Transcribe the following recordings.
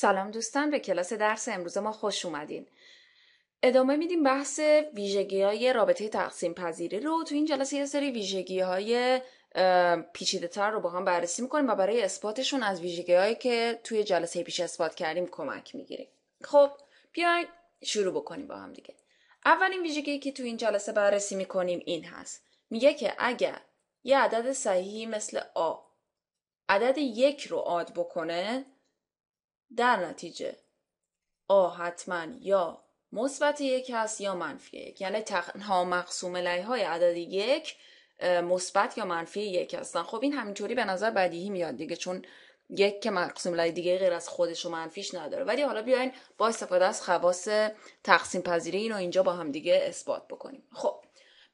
سلام دوستان به کلاس درس امروز ما خوش اومدین. ادامه میدیم بحث ویژگی های رابطه تقسیم پذیری رو تو این جلسه یه سری ویژگی های پیچیده تر رو با هم بررسی میکنیم و برای اثباتشون از ویژگی هایی که توی جلسه پیش اثبات کردیم کمک میگیریم. خب بیاین شروع بکنیم با هم دیگه. اولین ویژگی که تو این جلسه بررسی میکنیم این هست. میگه که اگر یه عدد صحیحی مثل آ عدد یک رو آد بکنه در نتیجه آ حتما یا مثبت یک هست یا منفی یک یعنی تنها مقسوم لایه های عدد یک مثبت یا منفی یک هستن خب این همینطوری به نظر بدیهی میاد دیگه چون یک که مقسوم لعی دیگه غیر از خودش و منفیش نداره ولی حالا بیاین با استفاده از خواص تقسیم پذیری اینو اینجا با هم دیگه اثبات بکنیم خب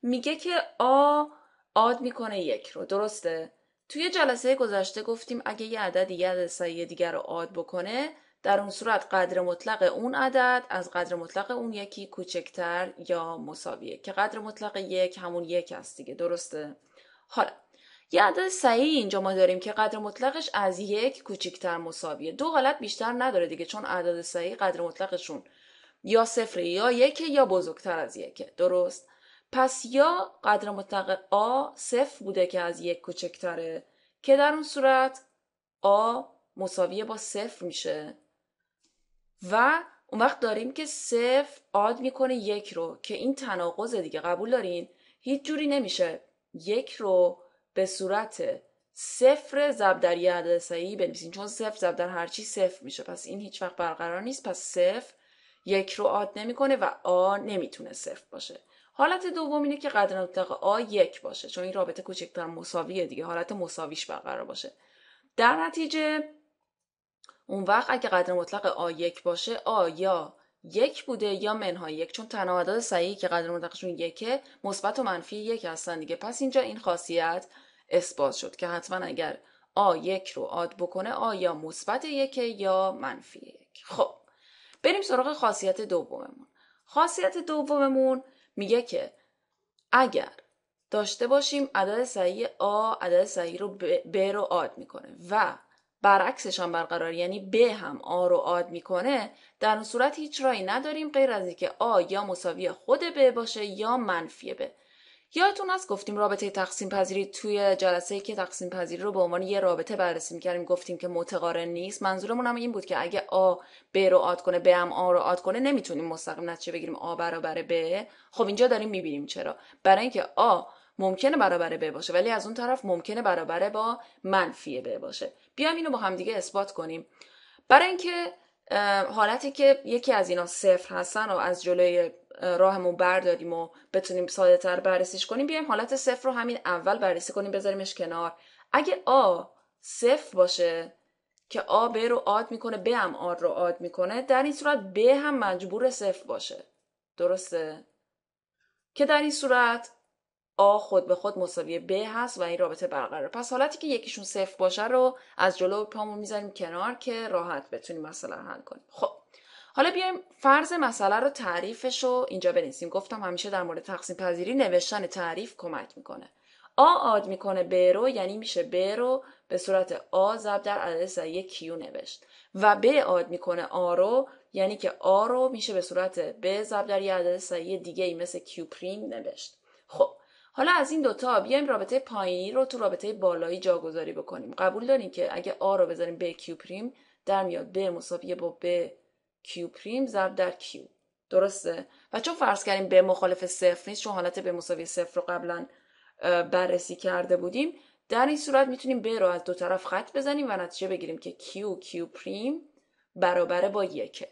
میگه که آ آد میکنه یک رو درسته توی جلسه گذشته گفتیم اگه یه عدد یه عدد سعی دیگر رو عاد بکنه در اون صورت قدر مطلق اون عدد از قدر مطلق اون یکی کوچکتر یا مساویه که قدر مطلق یک همون یک است دیگه درسته حالا یه عدد صحیح اینجا ما داریم که قدر مطلقش از یک کوچکتر مساویه دو حالت بیشتر نداره دیگه چون عدد صحیح قدر مطلقشون یا صفر یا یک یا بزرگتر از یکه درست پس یا قدر مطلق آ صفر بوده که از یک کوچکتره که در اون صورت آ مساویه با صفر میشه و اون وقت داریم که صفر آد میکنه یک رو که این تناقض دیگه قبول دارین هیچ جوری نمیشه یک رو به صورت صفر ضرب در یه عدد صحیح بنویسین چون صفر ضرب در هرچی صفر میشه پس این هیچ وقت برقرار نیست پس صفر یک رو آد نمیکنه و آ نمیتونه صفر باشه حالت دوم اینه که قدر مطلق آ یک باشه چون این رابطه کوچکتر مساویه دیگه حالت مساویش برقرار باشه در نتیجه اون وقت اگه قدر مطلق آ یک باشه آ یا یک بوده یا منهای یک چون تنها عدد صحیحی که قدر مطلقشون یکه مثبت و منفی یک هستن دیگه پس اینجا این خاصیت اثبات شد که حتما اگر آ یک رو عاد بکنه آ یا مثبت یک یا منفی یک خب بریم سراغ خاصیت دوممون خاصیت دوممون میگه که اگر داشته باشیم عدد صحیح آ عدد صحیح رو ب رو آد میکنه و برعکسش هم برقرار یعنی ب هم آ رو آد میکنه در اون صورت هیچ رایی نداریم غیر از اینکه آ یا مساوی خود به باشه یا منفی ب یادتون هست گفتیم رابطه تقسیم پذیری توی جلسه که تقسیم پذیری رو به عنوان یه رابطه بررسی کردیم گفتیم که متقارن نیست منظورمون هم این بود که اگه آ ب رو آد کنه ب هم آ رو آد کنه نمیتونیم مستقیم نتیجه بگیریم آ برابر ب خب اینجا داریم میبینیم چرا برای اینکه آ ممکنه برابر ب باشه ولی از اون طرف ممکنه برابر با منفی ب باشه بیام اینو با همدیگه اثبات کنیم برای اینکه حالتی که یکی از اینا صفر هستن و از جلوی راهمون برداریم و بتونیم ساده تر بررسیش کنیم بیایم حالت صفر رو همین اول بررسی کنیم بذاریمش کنار اگه آ صفر باشه که آ ب رو آد میکنه ب هم آد رو آد میکنه در این صورت ب هم مجبور صفر باشه درسته که در این صورت آ خود به خود مساوی ب هست و این رابطه برقراره پس حالتی که یکیشون صفر باشه رو از جلو پامون میزنیم کنار که راحت بتونیم مسئله حل کنیم خب حالا بیایم فرض مسئله رو تعریفش رو اینجا بنویسیم گفتم همیشه در مورد تقسیم پذیری نوشتن تعریف کمک میکنه آ آد میکنه ب رو یعنی میشه ب رو به صورت آ ضرب در عدد صحیح کیو نوشت و ب آد میکنه آ رو یعنی که آ رو میشه به صورت ب ضرب در یه عدد صحیح دیگه ای مثل کیو پریم نوشت خب حالا از این دوتا بیایم رابطه پایینی رو تو رابطه بالایی جاگذاری بکنیم قبول داریم که اگه آ رو بذاریم ب کیو پریم در میاد ب مساوی با ب Q پریم ضرب در Q. درسته و چون فرض کردیم به مخالف صفر نیست چون حالت به مساوی صفر رو قبلا بررسی کرده بودیم در این صورت میتونیم به رو از دو طرف خط بزنیم و نتیجه بگیریم که Q Q پریم برابر با یکه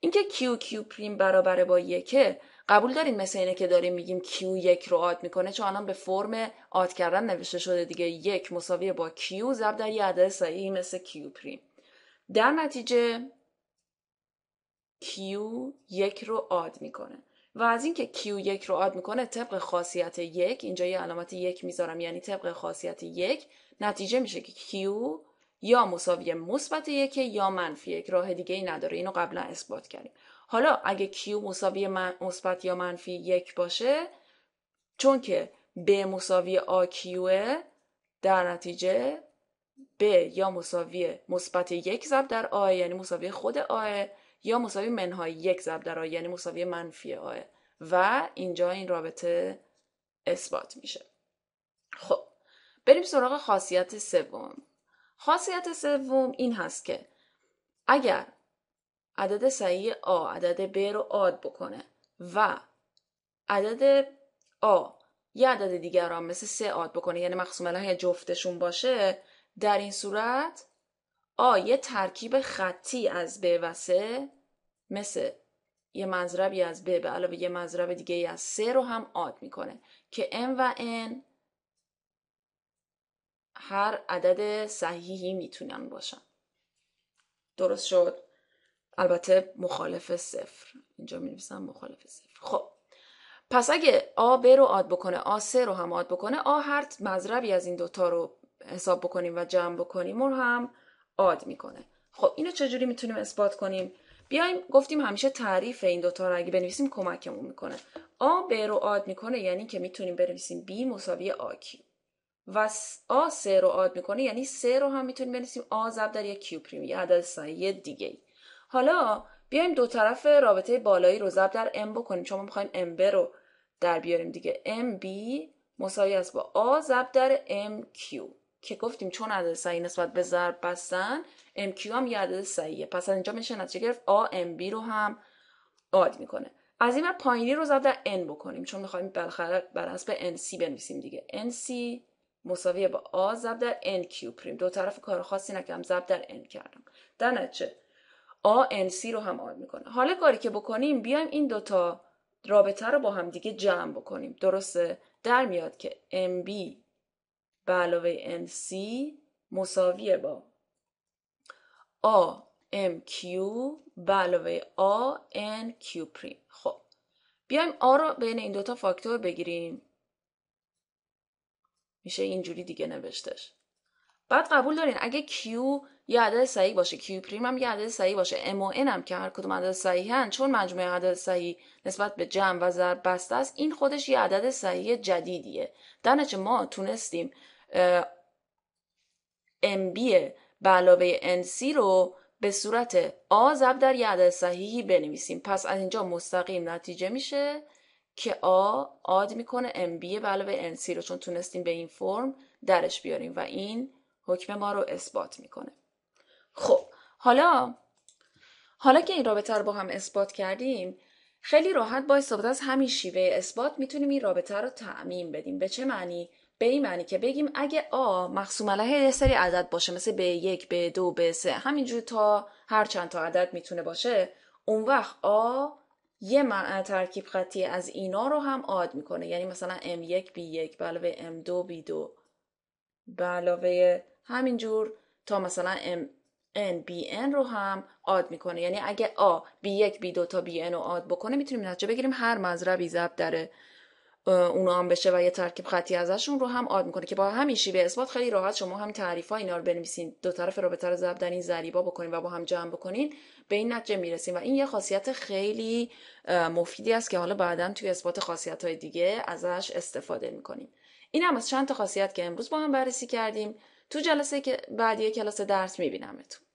اینکه Q Q پریم برابر با یکه قبول دارین مثل اینه که داریم میگیم Q یک رو عاد میکنه چون الان به فرم آد کردن نوشته شده دیگه یک مساوی با Q ضرب در یه عدد صحیح مثل Q پریم در نتیجه q یک رو آد میکنه و از اینکه q یک رو آد میکنه طبق خاصیت یک اینجا یه علامت یک میذارم یعنی طبق خاصیت یک نتیجه میشه که Q یا مساوی مثبت یک یا منفی یک راه دیگه ای نداره اینو قبلا اثبات کردیم حالا اگه Q مساوی مثبت یا منفی یک باشه چون که ب مساوی آ کیوه در نتیجه به یا مساوی مثبت یک ضرب در آ یعنی مساوی خود آ یا مساوی منهای یک ضرب در آی یعنی مساوی منفی آه و اینجا این رابطه اثبات میشه خب بریم سراغ خاصیت سوم خاصیت سوم این هست که اگر عدد صحیح آ عدد ب رو آد بکنه و عدد آ یه عدد دیگر را هم مثل سه آد بکنه یعنی مقسوم علیه جفتشون باشه در این صورت آ یه ترکیب خطی از ب و سه مثل یه مذربی از ب به علاوه یه مذرب دیگه ای از سه رو هم آد میکنه که ام و ان هر عدد صحیحی میتونن باشن درست شد البته مخالف صفر اینجا می نویسم مخالف صفر خب پس اگه آ ب رو آد بکنه آ سه رو هم آد بکنه آ هر مذربی از این دوتا رو حساب بکنیم و جمع بکنیم رو هم آد میکنه خب اینو چجوری میتونیم اثبات کنیم بیایم گفتیم همیشه تعریف این دوتا رو اگه بنویسیم کمکمون میکنه آ ب رو آد میکنه یعنی که میتونیم بنویسیم بی مساوی آ کیو. و آ سه رو آد میکنه یعنی سه رو هم میتونیم بنویسیم آ ضرب در یک کیو پریم یه عدد صحیح دیگه حالا بیایم دو طرف رابطه بالایی رو ضرب در ام بکنیم چون ما میخوایم ام ب رو در بیاریم دیگه ام بی مساوی است با آ ضرب در ام کیو که گفتیم چون عدد صحیح نسبت به ضرب بستن MQ هم یه عدد صحیحه پس از اینجا میشه نتیجه گرفت A MB رو هم آد میکنه از این بر پایینی رو ضرب در N بکنیم چون میخوایم بالاخره بر حسب NC بنویسیم دیگه NC مساوی با A ضرب در NQ پریم دو طرف کار خاصی نکردم ضرب در N کردم در نتیجه A NC رو هم آد میکنه حالا کاری که بکنیم بیایم این دوتا رابطه رو با هم دیگه جمع بکنیم درسته در میاد که MB به علاوه NC مساویه با AMQ به علاوه کیو بله، پریم خب بیایم آ رو بین این دوتا فاکتور بگیریم میشه اینجوری دیگه نوشتش بعد قبول دارین اگه Q یه عدد صحیح باشه کیو پریم هم یه عدد صحیح باشه ام و ان هم که هر کدوم عدد هن چون مجموعه عدد صحیح نسبت به جمع و ضرب بسته است این خودش یه عدد صحیح جدیدیه درنچه ما تونستیم MB به علاوه NC رو به صورت آ ضرب در یه صحیحی بنویسیم پس از اینجا مستقیم نتیجه میشه که آ عاد میکنه ام بی به علاوه سی رو چون تونستیم به این فرم درش بیاریم و این حکم ما رو اثبات میکنه خب حالا حالا که این رابطه رو با هم اثبات کردیم خیلی راحت با استفاده از همین شیوه اثبات میتونیم این رابطه رو تعمیم بدیم به چه معنی به این معنی که بگیم اگه آ مقسوم علیه یه سری عدد باشه مثل به یک به دو به سه همینجور تا هر چند تا عدد میتونه باشه اون وقت آ یه ترکیب خطی از اینا رو هم عاد میکنه یعنی مثلا m1 b1 به علاوه m2 b2 به علاوه همینجور تا مثلا mn bn رو هم عاد میکنه یعنی اگه a b1 b2 تا bn رو عاد بکنه میتونیم نتیجه بگیریم هر بی ضرب داره اونا هم بشه و یه ترکیب خطی ازشون رو هم آد میکنه که با همین به اثبات خیلی راحت شما هم تعریف ها اینا رو بنویسین دو طرف رابطه رو ضرب در این زریبا بکنین و با هم جمع بکنین به این نتیجه میرسین و این یه خاصیت خیلی مفیدی است که حالا بعدا توی اثبات خاصیت های دیگه ازش استفاده میکنیم این هم از چند تا خاصیت که امروز با هم بررسی کردیم تو جلسه که بعدی کلاس درس میبینمتون